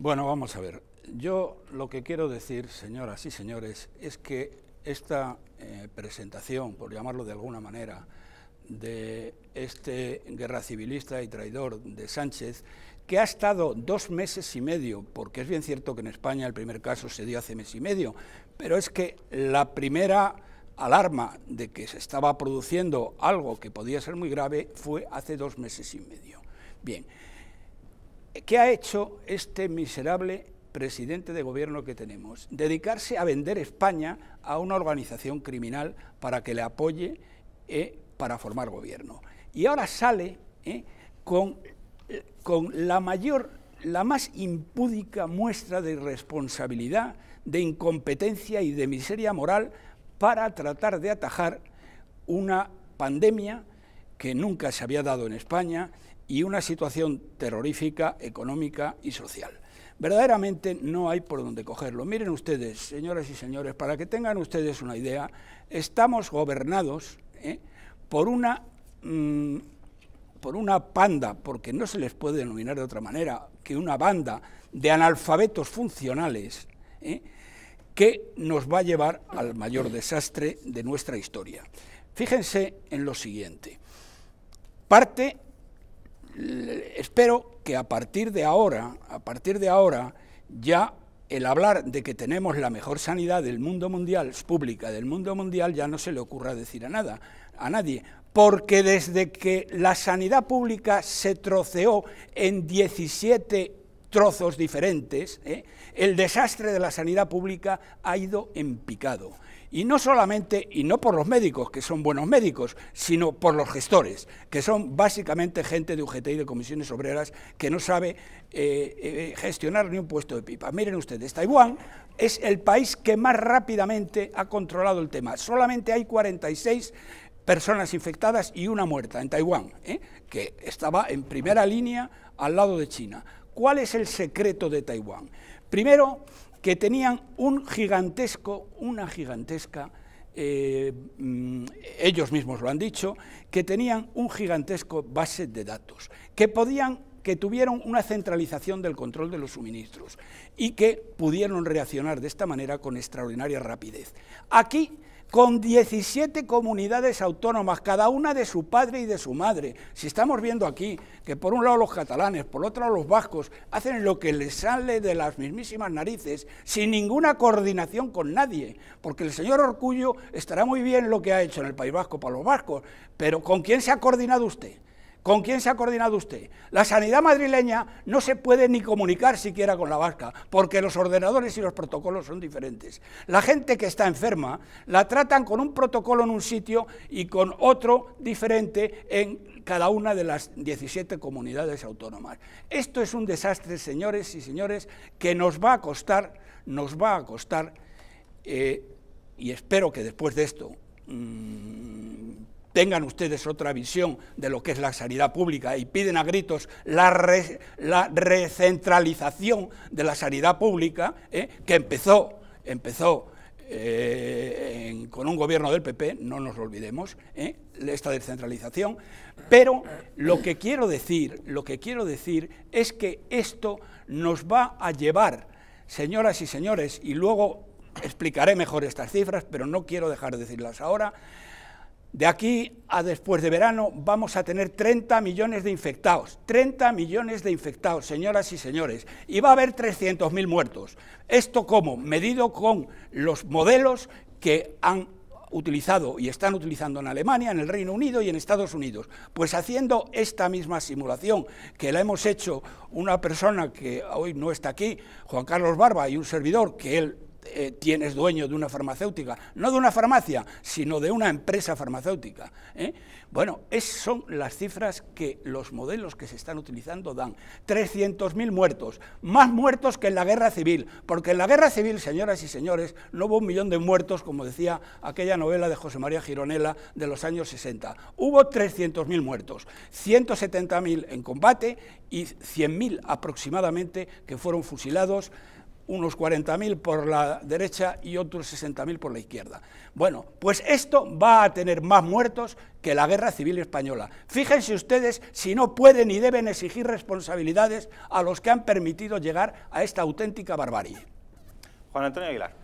Bueno, vamos a ver. Yo lo que quiero decir, señoras y señores, es que esta eh, presentación, por llamarlo de alguna manera, de este guerra civilista y traidor de Sánchez, que ha estado dos meses y medio, porque es bien cierto que en España el primer caso se dio hace mes y medio, pero es que la primera alarma de que se estaba produciendo algo que podía ser muy grave fue hace dos meses y medio. Bien, ¿Qué ha hecho este miserable presidente de gobierno que tenemos? Dedicarse a vender España a una organización criminal para que le apoye eh, para formar gobierno. Y ahora sale eh, con, con la mayor, la más impúdica muestra de irresponsabilidad, de incompetencia y de miseria moral para tratar de atajar una pandemia que nunca se había dado en España y una situación terrorífica, económica y social. Verdaderamente no hay por dónde cogerlo. Miren ustedes, señoras y señores, para que tengan ustedes una idea, estamos gobernados ¿eh? por, una, mm, por una panda, porque no se les puede denominar de otra manera que una banda de analfabetos funcionales ¿eh? que nos va a llevar al mayor desastre de nuestra historia. Fíjense en lo siguiente. Parte espero que a partir de ahora, a partir de ahora, ya el hablar de que tenemos la mejor sanidad del mundo mundial, pública del mundo mundial, ya no se le ocurra decir a nada, a nadie, porque desde que la sanidad pública se troceó en 17 trozos diferentes, ¿eh? el desastre de la sanidad pública ha ido en picado. Y no solamente, y no por los médicos, que son buenos médicos, sino por los gestores, que son básicamente gente de UGT y de comisiones obreras que no sabe eh, eh, gestionar ni un puesto de pipa. Miren ustedes, Taiwán es el país que más rápidamente ha controlado el tema. Solamente hay 46 personas infectadas y una muerta en Taiwán, que estaba en primera línea al lado de China. ¿Cuál es el secreto de Taiwán? Primero, que tenían un gigantesco, una gigantesca, eh, mm, ellos mismos lo han dicho, que tenían un gigantesco base de datos, que podían que tuvieron una centralización del control de los suministros y que pudieron reaccionar de esta manera con extraordinaria rapidez. Aquí con 17 comunidades autónomas, cada una de su padre y de su madre. Si estamos viendo aquí que por un lado los catalanes, por otro lado los vascos, hacen lo que les sale de las mismísimas narices, sin ninguna coordinación con nadie, porque el señor Orcullo estará muy bien lo que ha hecho en el País Vasco para los vascos, pero ¿con quién se ha coordinado usted? ¿Con quién se ha coordinado usted? La sanidad madrileña no se puede ni comunicar siquiera con la vasca, porque los ordenadores y los protocolos son diferentes. La gente que está enferma la tratan con un protocolo en un sitio y con otro diferente en cada una de las 17 comunidades autónomas. Esto es un desastre, señores y señores, que nos va a costar, nos va a costar, eh, y espero que después de esto... Mm, tengan ustedes otra visión de lo que es la sanidad pública y piden a gritos la, recentralización de la sanidad pública, ¿eh? que empezó, empezó eh, con un gobierno del PP, no nos lo olvidemos, ¿eh? esta descentralización, pero lo que quiero decir, lo que quiero decir es que esto nos va a llevar, señoras y señores, y luego explicaré mejor estas cifras, pero no quiero dejar de decirlas ahora, de aquí a después de verano vamos a tener 30 millones de infectados, 30 millones de infectados, señoras y señores, y va a haber 300.000 muertos. ¿Esto cómo? Medido con los modelos que han utilizado y están utilizando en Alemania, en el Reino Unido y en Estados Unidos. Pues haciendo esta misma simulación que la hemos hecho una persona que hoy no está aquí, Juan Carlos Barba y un servidor que él eh, tienes dueño de una farmacéutica, no de una farmacia, sino de una empresa farmacéutica. ¿eh? Bueno, esas son las cifras que los modelos que se están utilizando dan. 300.000 muertos, más muertos que en la guerra civil, porque en la guerra civil, señoras y señores, no hubo un millón de muertos, como decía aquella novela de José María Gironella de los años 60. Hubo 300.000 muertos, 170.000 en combate y 100.000 aproximadamente que fueron fusilados unos 40.000 por la derecha y otros 60.000 por la izquierda. Bueno, pues esto va a tener más muertos que la guerra civil española. Fíjense ustedes si no pueden y deben exigir responsabilidades a los que han permitido llegar a esta auténtica barbarie. Juan Antonio Aguilar.